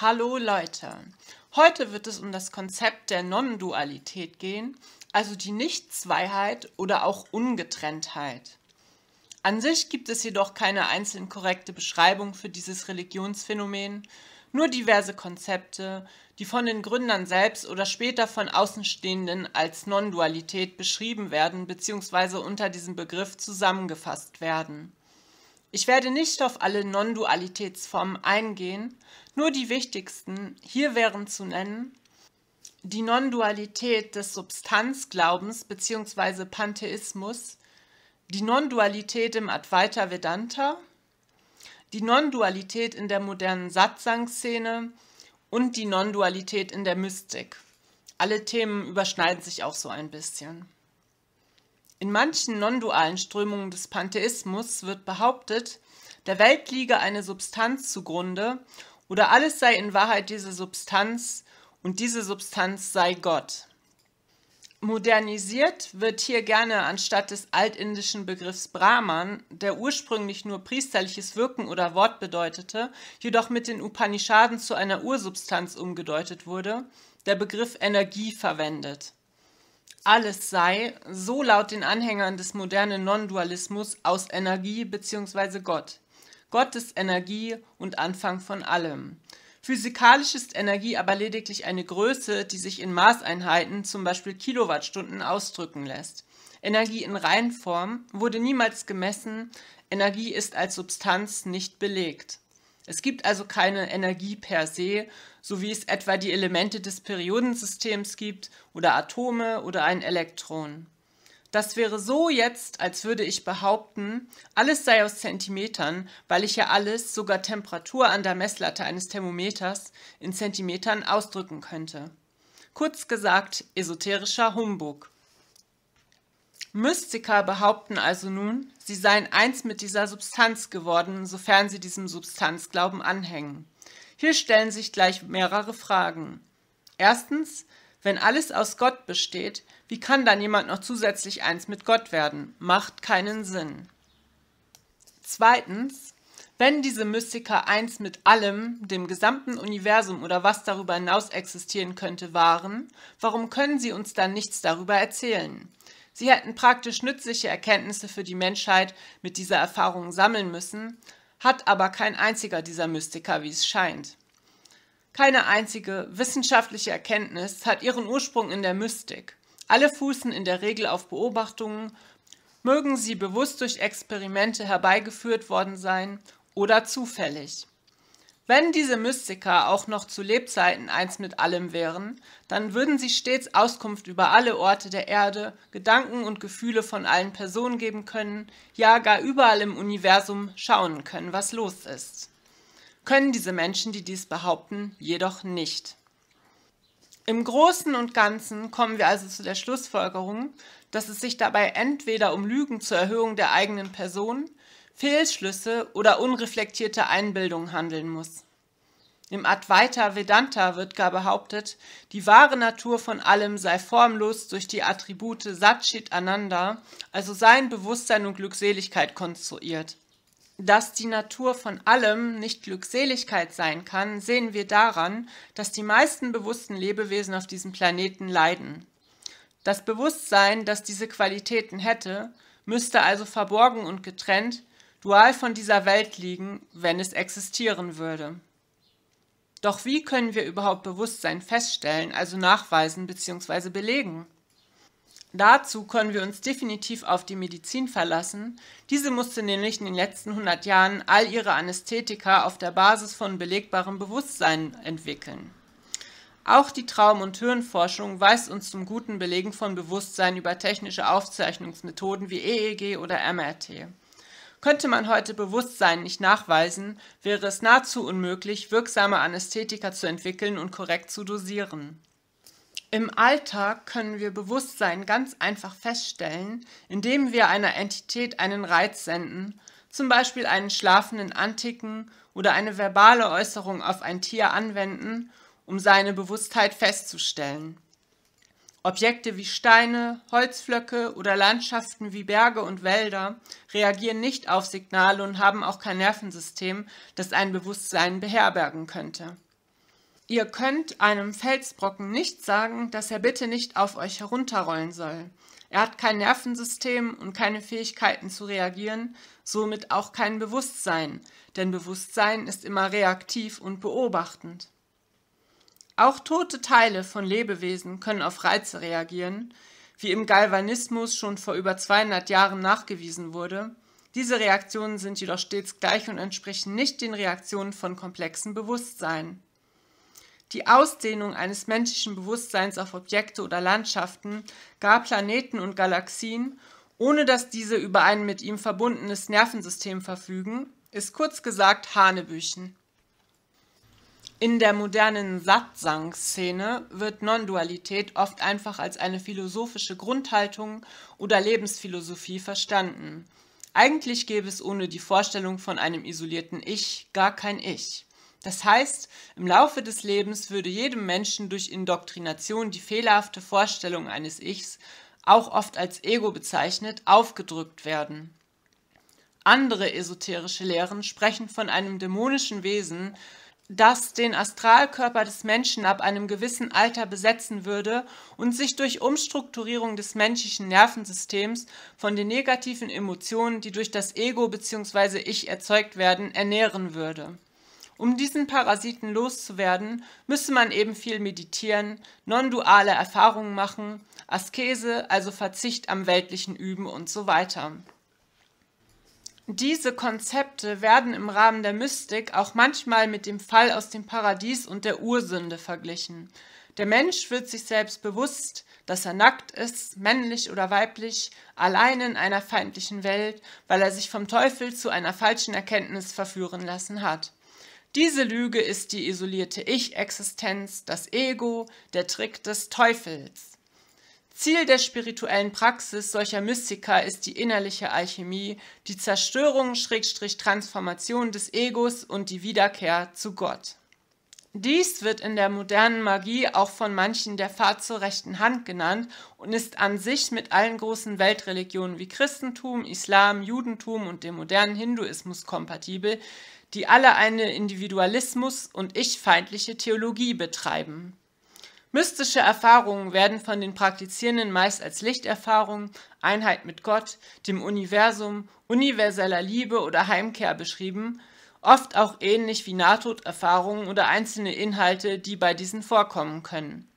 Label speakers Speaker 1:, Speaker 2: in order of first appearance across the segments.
Speaker 1: Hallo Leute! Heute wird es um das Konzept der Non-Dualität gehen, also die Nicht-Zweiheit oder auch Ungetrenntheit. An sich gibt es jedoch keine einzeln korrekte Beschreibung für dieses Religionsphänomen, nur diverse Konzepte, die von den Gründern selbst oder später von Außenstehenden als Non-Dualität beschrieben werden bzw. unter diesem Begriff zusammengefasst werden. Ich werde nicht auf alle Non-Dualitätsformen eingehen, nur die wichtigsten hier wären zu nennen die Non-Dualität des Substanzglaubens bzw. Pantheismus, die Non-Dualität im Advaita Vedanta, die Non-Dualität in der modernen Satsang-Szene und die Non-Dualität in der Mystik. Alle Themen überschneiden sich auch so ein bisschen. In manchen non-dualen Strömungen des Pantheismus wird behauptet, der Welt liege eine Substanz zugrunde oder alles sei in Wahrheit diese Substanz und diese Substanz sei Gott. Modernisiert wird hier gerne anstatt des altindischen Begriffs Brahman, der ursprünglich nur priesterliches Wirken oder Wort bedeutete, jedoch mit den Upanishaden zu einer Ursubstanz umgedeutet wurde, der Begriff Energie verwendet alles sei, so laut den Anhängern des modernen Non-Dualismus aus Energie bzw. Gott. Gott ist Energie und Anfang von allem. Physikalisch ist Energie aber lediglich eine Größe, die sich in Maßeinheiten, zum Beispiel Kilowattstunden, ausdrücken lässt. Energie in Reinform wurde niemals gemessen, Energie ist als Substanz nicht belegt. Es gibt also keine Energie per se, so wie es etwa die Elemente des Periodensystems gibt oder Atome oder ein Elektron. Das wäre so jetzt, als würde ich behaupten, alles sei aus Zentimetern, weil ich ja alles, sogar Temperatur an der Messlatte eines Thermometers, in Zentimetern ausdrücken könnte. Kurz gesagt, esoterischer Humbug. Mystiker behaupten also nun, sie seien eins mit dieser Substanz geworden, sofern sie diesem Substanzglauben anhängen. Hier stellen sich gleich mehrere Fragen. Erstens, wenn alles aus Gott besteht, wie kann dann jemand noch zusätzlich eins mit Gott werden? Macht keinen Sinn. Zweitens, wenn diese Mystiker eins mit allem, dem gesamten Universum oder was darüber hinaus existieren könnte, waren, warum können sie uns dann nichts darüber erzählen? Sie hätten praktisch nützliche Erkenntnisse für die Menschheit mit dieser Erfahrung sammeln müssen, hat aber kein einziger dieser Mystiker, wie es scheint. Keine einzige wissenschaftliche Erkenntnis hat ihren Ursprung in der Mystik. Alle fußen in der Regel auf Beobachtungen, mögen sie bewusst durch Experimente herbeigeführt worden sein oder zufällig. Wenn diese Mystiker auch noch zu Lebzeiten eins mit allem wären, dann würden sie stets Auskunft über alle Orte der Erde, Gedanken und Gefühle von allen Personen geben können, ja gar überall im Universum schauen können, was los ist. Können diese Menschen, die dies behaupten, jedoch nicht. Im Großen und Ganzen kommen wir also zu der Schlussfolgerung, dass es sich dabei entweder um Lügen zur Erhöhung der eigenen Person Fehlschlüsse oder unreflektierte Einbildung handeln muss. Im Advaita Vedanta wird gar behauptet, die wahre Natur von allem sei formlos durch die Attribute Satchit Ananda, also sein Bewusstsein und Glückseligkeit konstruiert. Dass die Natur von allem nicht Glückseligkeit sein kann, sehen wir daran, dass die meisten bewussten Lebewesen auf diesem Planeten leiden. Das Bewusstsein, das diese Qualitäten hätte, müsste also verborgen und getrennt dual von dieser Welt liegen, wenn es existieren würde. Doch wie können wir überhaupt Bewusstsein feststellen, also nachweisen bzw. belegen? Dazu können wir uns definitiv auf die Medizin verlassen. Diese musste nämlich in den letzten 100 Jahren all ihre Anästhetika auf der Basis von belegbarem Bewusstsein entwickeln. Auch die Traum- und Hirnforschung weist uns zum guten Belegen von Bewusstsein über technische Aufzeichnungsmethoden wie EEG oder MRT. Könnte man heute Bewusstsein nicht nachweisen, wäre es nahezu unmöglich, wirksame Anästhetika zu entwickeln und korrekt zu dosieren. Im Alltag können wir Bewusstsein ganz einfach feststellen, indem wir einer Entität einen Reiz senden, zum Beispiel einen schlafenden anticken oder eine verbale Äußerung auf ein Tier anwenden, um seine Bewusstheit festzustellen. Objekte wie Steine, Holzflöcke oder Landschaften wie Berge und Wälder reagieren nicht auf Signale und haben auch kein Nervensystem, das ein Bewusstsein beherbergen könnte. Ihr könnt einem Felsbrocken nicht sagen, dass er bitte nicht auf euch herunterrollen soll. Er hat kein Nervensystem und keine Fähigkeiten zu reagieren, somit auch kein Bewusstsein, denn Bewusstsein ist immer reaktiv und beobachtend. Auch tote Teile von Lebewesen können auf Reize reagieren, wie im Galvanismus schon vor über 200 Jahren nachgewiesen wurde. Diese Reaktionen sind jedoch stets gleich und entsprechen nicht den Reaktionen von komplexen Bewusstsein. Die Ausdehnung eines menschlichen Bewusstseins auf Objekte oder Landschaften, gar Planeten und Galaxien, ohne dass diese über ein mit ihm verbundenes Nervensystem verfügen, ist kurz gesagt Hanebüchen. In der modernen Satsang-Szene wird Non-Dualität oft einfach als eine philosophische Grundhaltung oder Lebensphilosophie verstanden. Eigentlich gäbe es ohne die Vorstellung von einem isolierten Ich gar kein Ich. Das heißt, im Laufe des Lebens würde jedem Menschen durch Indoktrination die fehlerhafte Vorstellung eines Ichs, auch oft als Ego bezeichnet, aufgedrückt werden. Andere esoterische Lehren sprechen von einem dämonischen Wesen, das den Astralkörper des Menschen ab einem gewissen Alter besetzen würde und sich durch Umstrukturierung des menschlichen Nervensystems von den negativen Emotionen, die durch das Ego bzw. Ich erzeugt werden, ernähren würde. Um diesen Parasiten loszuwerden, müsse man eben viel meditieren, non-duale Erfahrungen machen, Askese, also Verzicht am Weltlichen üben und so weiter. Diese Konzepte werden im Rahmen der Mystik auch manchmal mit dem Fall aus dem Paradies und der Ursünde verglichen. Der Mensch wird sich selbst bewusst, dass er nackt ist, männlich oder weiblich, allein in einer feindlichen Welt, weil er sich vom Teufel zu einer falschen Erkenntnis verführen lassen hat. Diese Lüge ist die isolierte Ich-Existenz, das Ego, der Trick des Teufels. Ziel der spirituellen Praxis solcher Mystiker ist die innerliche Alchemie, die Zerstörung, Transformation des Egos und die Wiederkehr zu Gott. Dies wird in der modernen Magie auch von manchen der Fahrt zur rechten Hand genannt und ist an sich mit allen großen Weltreligionen wie Christentum, Islam, Judentum und dem modernen Hinduismus kompatibel, die alle eine Individualismus- und Ich-feindliche Theologie betreiben. Mystische Erfahrungen werden von den Praktizierenden meist als Lichterfahrungen, Einheit mit Gott, dem Universum, universeller Liebe oder Heimkehr beschrieben, oft auch ähnlich wie Nahtoderfahrungen oder einzelne Inhalte, die bei diesen vorkommen können.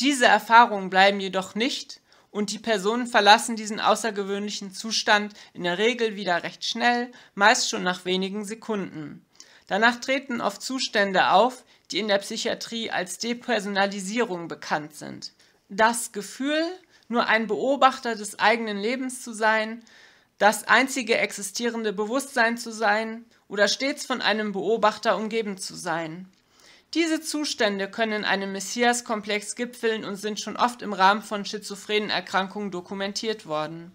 Speaker 1: Diese Erfahrungen bleiben jedoch nicht und die Personen verlassen diesen außergewöhnlichen Zustand in der Regel wieder recht schnell, meist schon nach wenigen Sekunden. Danach treten oft Zustände auf, die in der Psychiatrie als Depersonalisierung bekannt sind. Das Gefühl, nur ein Beobachter des eigenen Lebens zu sein, das einzige existierende Bewusstsein zu sein oder stets von einem Beobachter umgeben zu sein. Diese Zustände können in einem Messias-Komplex gipfeln und sind schon oft im Rahmen von schizophrenen Erkrankungen dokumentiert worden.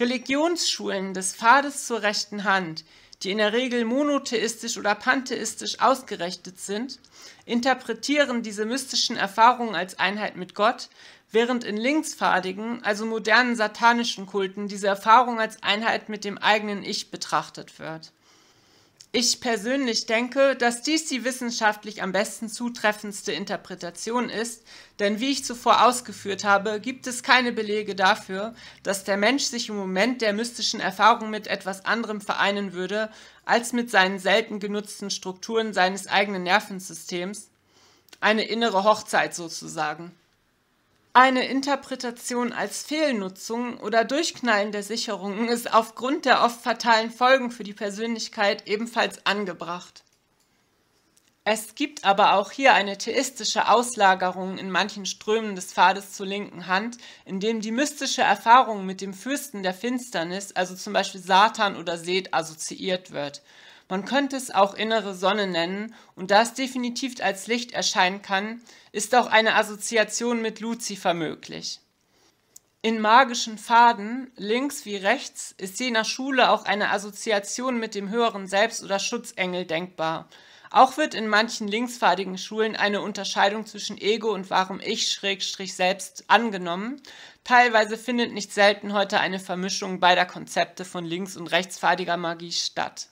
Speaker 1: Religionsschulen des Pfades zur rechten Hand, die in der Regel monotheistisch oder pantheistisch ausgerechnet sind, interpretieren diese mystischen Erfahrungen als Einheit mit Gott, während in linksfadigen, also modernen satanischen Kulten diese Erfahrung als Einheit mit dem eigenen Ich betrachtet wird. Ich persönlich denke, dass dies die wissenschaftlich am besten zutreffendste Interpretation ist, denn wie ich zuvor ausgeführt habe, gibt es keine Belege dafür, dass der Mensch sich im Moment der mystischen Erfahrung mit etwas anderem vereinen würde, als mit seinen selten genutzten Strukturen seines eigenen Nervensystems, eine innere Hochzeit sozusagen. Eine Interpretation als Fehlnutzung oder Durchknallen der Sicherungen ist aufgrund der oft fatalen Folgen für die Persönlichkeit ebenfalls angebracht. Es gibt aber auch hier eine theistische Auslagerung in manchen Strömen des Pfades zur linken Hand, in dem die mystische Erfahrung mit dem Fürsten der Finsternis, also zum Beispiel Satan oder Seth, assoziiert wird. Man könnte es auch innere Sonne nennen, und da es definitiv als Licht erscheinen kann, ist auch eine Assoziation mit Luzifer möglich. In magischen Faden, links wie rechts, ist je nach Schule auch eine Assoziation mit dem höheren Selbst oder Schutzengel denkbar. Auch wird in manchen linksfadigen Schulen eine Unterscheidung zwischen Ego und wahrem Ich schrägstrich selbst angenommen. Teilweise findet nicht selten heute eine Vermischung beider Konzepte von links- und rechtsfadiger Magie statt.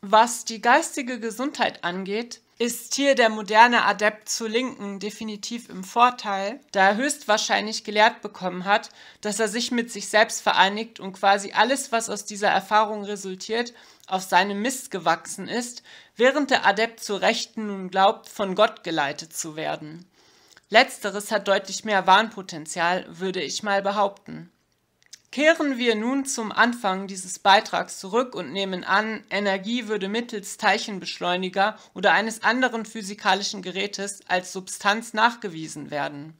Speaker 1: Was die geistige Gesundheit angeht, ist hier der moderne Adept zu Linken definitiv im Vorteil, da er höchstwahrscheinlich gelehrt bekommen hat, dass er sich mit sich selbst vereinigt und quasi alles, was aus dieser Erfahrung resultiert, auf seinem Mist gewachsen ist, während der Adept zu Rechten nun glaubt, von Gott geleitet zu werden. Letzteres hat deutlich mehr Warnpotenzial, würde ich mal behaupten. Kehren wir nun zum Anfang dieses Beitrags zurück und nehmen an, Energie würde mittels Teilchenbeschleuniger oder eines anderen physikalischen Gerätes als Substanz nachgewiesen werden.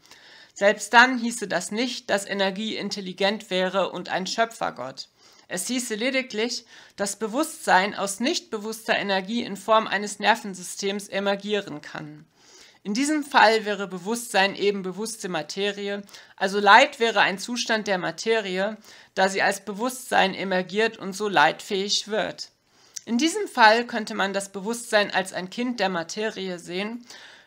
Speaker 1: Selbst dann hieße das nicht, dass Energie intelligent wäre und ein Schöpfergott. Es hieße lediglich, dass Bewusstsein aus nicht bewusster Energie in Form eines Nervensystems emergieren kann. In diesem Fall wäre Bewusstsein eben bewusste Materie, also Leid wäre ein Zustand der Materie, da sie als Bewusstsein emergiert und so leidfähig wird. In diesem Fall könnte man das Bewusstsein als ein Kind der Materie sehen,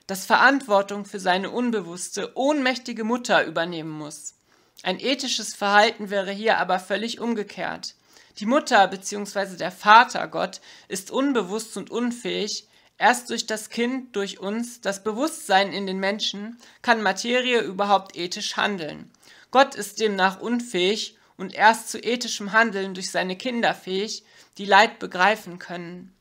Speaker 1: das Verantwortung für seine unbewusste, ohnmächtige Mutter übernehmen muss. Ein ethisches Verhalten wäre hier aber völlig umgekehrt. Die Mutter bzw. der Vater Gott ist unbewusst und unfähig, Erst durch das Kind, durch uns, das Bewusstsein in den Menschen, kann Materie überhaupt ethisch handeln. Gott ist demnach unfähig und erst zu ethischem Handeln durch seine Kinder fähig, die Leid begreifen können.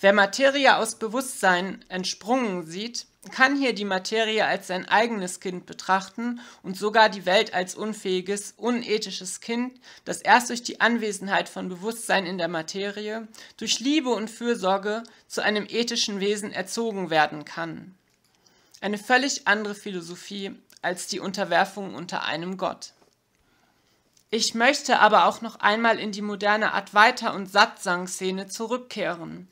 Speaker 1: Wer Materie aus Bewusstsein entsprungen sieht, kann hier die Materie als sein eigenes Kind betrachten und sogar die Welt als unfähiges, unethisches Kind, das erst durch die Anwesenheit von Bewusstsein in der Materie, durch Liebe und Fürsorge zu einem ethischen Wesen erzogen werden kann. Eine völlig andere Philosophie als die Unterwerfung unter einem Gott. Ich möchte aber auch noch einmal in die moderne Art weiter und Satsang-Szene zurückkehren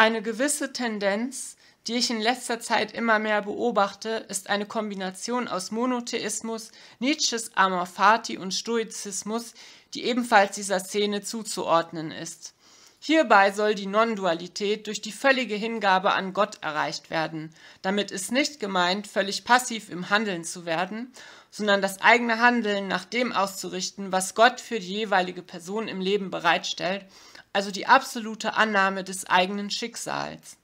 Speaker 1: eine gewisse Tendenz, die ich in letzter Zeit immer mehr beobachte, ist eine Kombination aus Monotheismus, Nietzsches Amor Fati und Stoizismus, die ebenfalls dieser Szene zuzuordnen ist Hierbei soll die Non-Dualität durch die völlige Hingabe an Gott erreicht werden. Damit ist nicht gemeint, völlig passiv im Handeln zu werden, sondern das eigene Handeln nach dem auszurichten, was Gott für die jeweilige Person im Leben bereitstellt, also die absolute Annahme des eigenen Schicksals.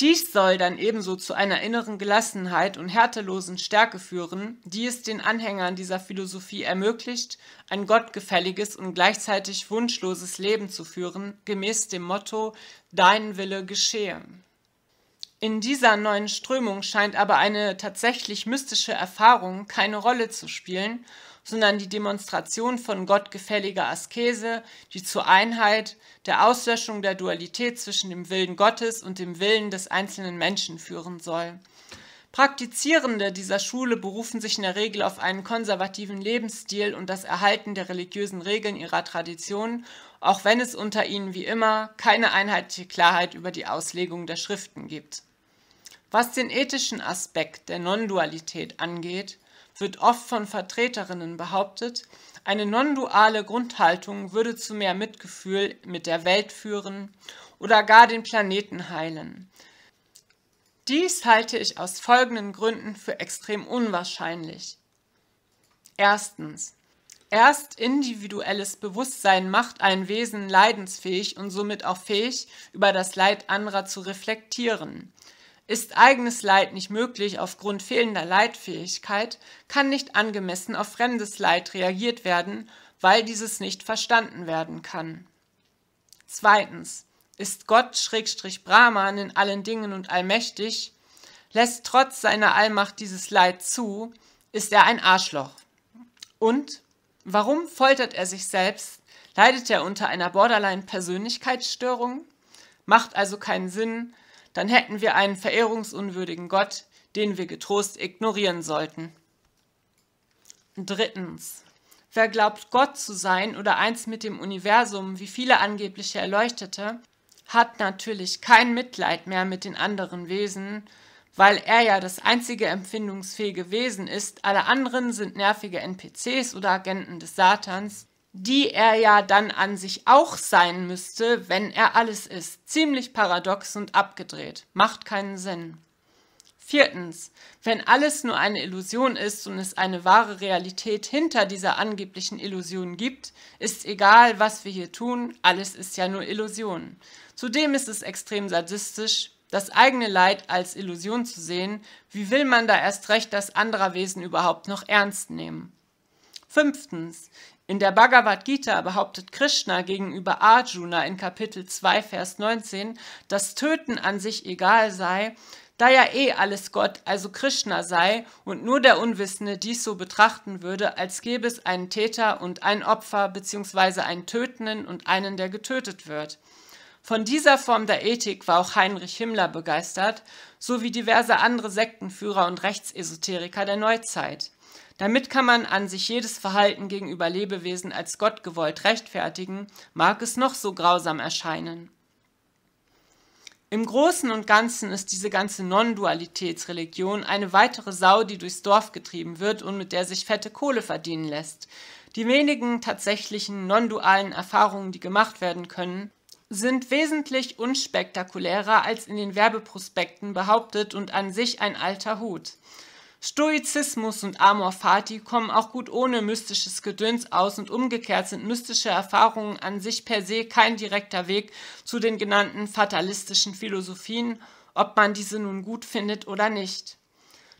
Speaker 1: Dies soll dann ebenso zu einer inneren Gelassenheit und härtelosen Stärke führen, die es den Anhängern dieser Philosophie ermöglicht, ein gottgefälliges und gleichzeitig wunschloses Leben zu führen, gemäß dem Motto Dein Wille geschehe. In dieser neuen Strömung scheint aber eine tatsächlich mystische Erfahrung keine Rolle zu spielen sondern die Demonstration von gottgefälliger Askese, die zur Einheit, der Auslöschung der Dualität zwischen dem Willen Gottes und dem Willen des einzelnen Menschen führen soll. Praktizierende dieser Schule berufen sich in der Regel auf einen konservativen Lebensstil und das Erhalten der religiösen Regeln ihrer Tradition, auch wenn es unter ihnen wie immer keine einheitliche Klarheit über die Auslegung der Schriften gibt. Was den ethischen Aspekt der Non-Dualität angeht, wird oft von Vertreterinnen behauptet, eine non-duale Grundhaltung würde zu mehr Mitgefühl mit der Welt führen oder gar den Planeten heilen. Dies halte ich aus folgenden Gründen für extrem unwahrscheinlich. Erstens. Erst individuelles Bewusstsein macht ein Wesen leidensfähig und somit auch fähig, über das Leid anderer zu reflektieren. Ist eigenes Leid nicht möglich aufgrund fehlender Leitfähigkeit, kann nicht angemessen auf fremdes Leid reagiert werden, weil dieses nicht verstanden werden kann. Zweitens. Ist Gott Brahman in allen Dingen und allmächtig, lässt trotz seiner Allmacht dieses Leid zu, ist er ein Arschloch. Und warum foltert er sich selbst? Leidet er unter einer Borderline-Persönlichkeitsstörung? Macht also keinen Sinn, dann hätten wir einen verehrungsunwürdigen Gott, den wir getrost ignorieren sollten. Drittens. Wer glaubt, Gott zu sein oder eins mit dem Universum, wie viele angebliche Erleuchtete, hat natürlich kein Mitleid mehr mit den anderen Wesen, weil er ja das einzige empfindungsfähige Wesen ist, alle anderen sind nervige NPCs oder Agenten des Satans, die er ja dann an sich auch sein müsste, wenn er alles ist. Ziemlich paradox und abgedreht. Macht keinen Sinn. Viertens, wenn alles nur eine Illusion ist und es eine wahre Realität hinter dieser angeblichen Illusion gibt, ist egal, was wir hier tun, alles ist ja nur Illusion. Zudem ist es extrem sadistisch, das eigene Leid als Illusion zu sehen. Wie will man da erst recht das anderer Wesen überhaupt noch ernst nehmen? Fünftens, in der Bhagavad Gita behauptet Krishna gegenüber Arjuna in Kapitel 2, Vers 19, dass Töten an sich egal sei, da ja eh alles Gott, also Krishna sei und nur der Unwissende dies so betrachten würde, als gäbe es einen Täter und ein Opfer bzw. einen Tötenden und einen, der getötet wird. Von dieser Form der Ethik war auch Heinrich Himmler begeistert, sowie diverse andere Sektenführer und Rechtsesoteriker der Neuzeit. Damit kann man an sich jedes Verhalten gegenüber Lebewesen als gottgewollt rechtfertigen, mag es noch so grausam erscheinen. Im Großen und Ganzen ist diese ganze Non-Dualitätsreligion eine weitere Sau, die durchs Dorf getrieben wird und mit der sich fette Kohle verdienen lässt. Die wenigen tatsächlichen non-dualen Erfahrungen, die gemacht werden können, sind wesentlich unspektakulärer als in den Werbeprospekten behauptet und an sich ein alter Hut. Stoizismus und Amor Fati kommen auch gut ohne mystisches Gedöns aus und umgekehrt sind mystische Erfahrungen an sich per se kein direkter Weg zu den genannten fatalistischen Philosophien, ob man diese nun gut findet oder nicht.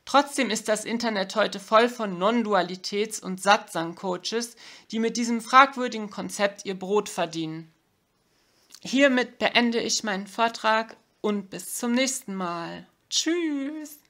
Speaker 1: Trotzdem ist das Internet heute voll von Non-Dualitäts- und Satsang-Coaches, die mit diesem fragwürdigen Konzept ihr Brot verdienen. Hiermit beende ich meinen Vortrag und bis zum nächsten Mal. Tschüss!